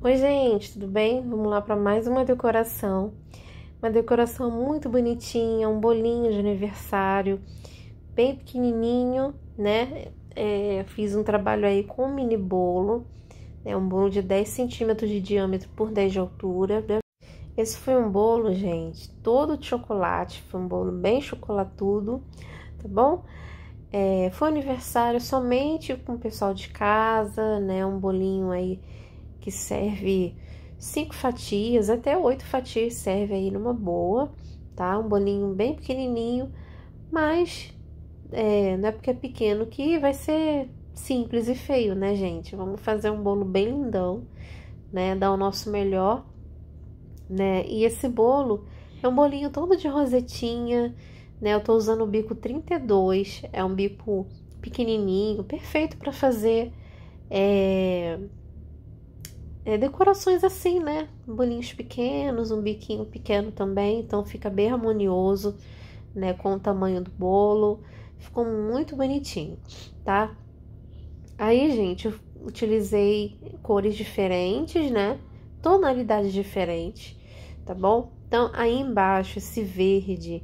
Oi, gente, tudo bem? Vamos lá para mais uma decoração. Uma decoração muito bonitinha, um bolinho de aniversário, bem pequenininho, né? É, fiz um trabalho aí com um mini bolo, né? um bolo de 10 centímetros de diâmetro por 10 de altura. Né? Esse foi um bolo, gente, todo de chocolate, foi um bolo bem chocolatudo, tá bom? É, foi aniversário somente com o pessoal de casa, né? Um bolinho aí que serve cinco fatias, até oito fatias serve aí numa boa, tá? Um bolinho bem pequenininho, mas é, não é porque é pequeno que vai ser simples e feio, né, gente? Vamos fazer um bolo bem lindão, né? Dar o nosso melhor, né? E esse bolo é um bolinho todo de rosetinha, né? Eu tô usando o bico 32, é um bico pequenininho, perfeito para fazer é, é, decorações assim, né? Bolinhos pequenos, um biquinho pequeno também, então fica bem harmonioso, né? Com o tamanho do bolo, ficou muito bonitinho, tá? Aí, gente, eu utilizei cores diferentes, né? Tonalidades diferentes, tá bom? Então, aí embaixo, esse verde,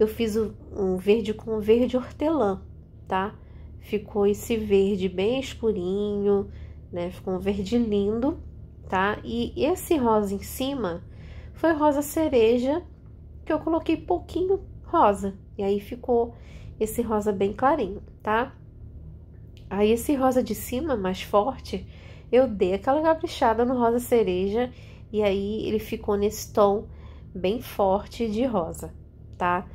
eu fiz um verde com verde hortelã, tá? Ficou esse verde bem escurinho, né? Ficou um verde lindo tá? E esse rosa em cima foi rosa cereja, que eu coloquei pouquinho rosa. E aí ficou esse rosa bem clarinho, tá? Aí esse rosa de cima, mais forte, eu dei aquela caprichada no rosa cereja e aí ele ficou nesse tom bem forte de rosa, tá?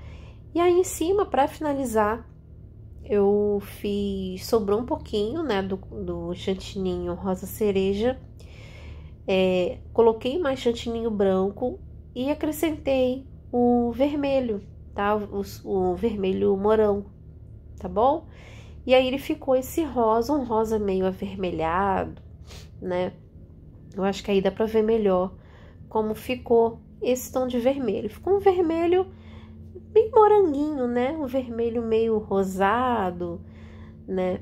E aí em cima, para finalizar, eu fiz, sobrou um pouquinho, né, do, do chantininho rosa cereja, é, coloquei mais chantininho branco e acrescentei o vermelho, tá? O, o vermelho morão, tá bom? E aí ele ficou esse rosa, um rosa meio avermelhado, né? Eu acho que aí dá para ver melhor como ficou esse tom de vermelho. Ficou um vermelho bem moranguinho, né? Um vermelho meio rosado, né?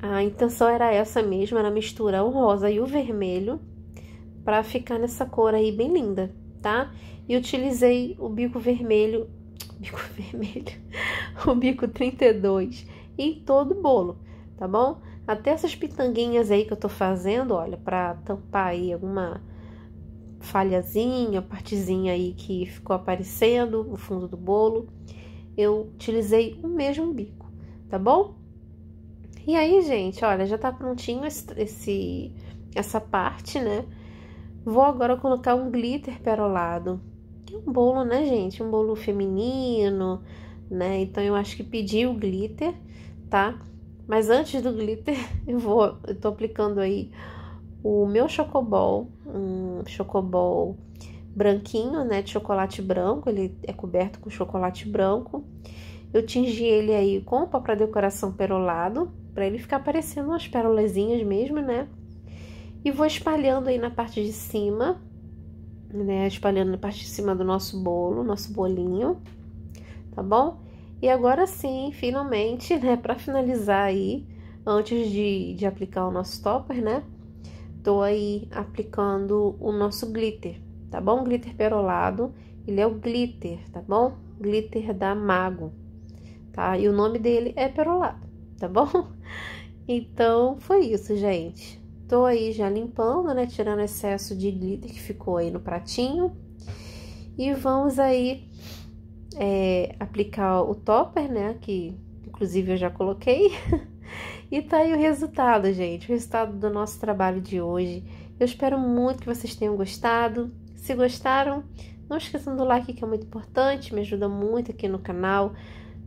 A intenção era essa mesmo, era misturar o rosa e o vermelho para ficar nessa cor aí bem linda, tá? E utilizei o bico vermelho, bico vermelho, o bico 32 em todo o bolo, tá bom? Até essas pitanguinhas aí que eu tô fazendo, olha, pra tampar aí alguma falhazinha, partezinha aí que ficou aparecendo no fundo do bolo, eu utilizei o mesmo bico, tá bom? E aí, gente, olha, já tá prontinho esse, essa parte, né? Vou agora colocar um glitter perolado. Que é um bolo, né, gente? Um bolo feminino, né? Então eu acho que pedi o glitter, tá? Mas antes do glitter, eu vou, eu tô aplicando aí o meu chocobol, um chocobol branquinho, né, de chocolate branco, ele é coberto com chocolate branco. Eu tingi ele aí com o pó pra decoração perolado, para ele ficar parecendo umas perolazinhas mesmo, né? e vou espalhando aí na parte de cima, né? Espalhando na parte de cima do nosso bolo, nosso bolinho, tá bom? E agora sim, finalmente, né, para finalizar aí, antes de, de aplicar o nosso topper, né? Tô aí aplicando o nosso glitter, tá bom? Glitter perolado, ele é o glitter, tá bom? Glitter da Mago, tá? E o nome dele é perolado, tá bom? Então, foi isso, gente. Tô aí já limpando, né? Tirando excesso de glitter que ficou aí no pratinho. E vamos aí é, aplicar o topper, né? Que inclusive eu já coloquei. e tá aí o resultado, gente. O resultado do nosso trabalho de hoje. Eu espero muito que vocês tenham gostado. Se gostaram, não esqueçam do like que é muito importante, me ajuda muito aqui no canal.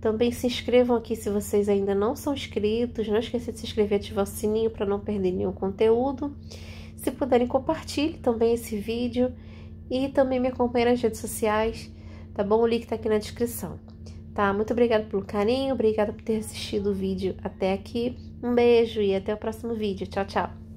Também se inscrevam aqui se vocês ainda não são inscritos. Não esqueça de se inscrever e ativar o sininho para não perder nenhum conteúdo. Se puderem, compartilhe também esse vídeo e também me acompanhe nas redes sociais, tá bom? O link tá aqui na descrição, tá? Muito obrigada pelo carinho, obrigada por ter assistido o vídeo até aqui. Um beijo e até o próximo vídeo. Tchau, tchau!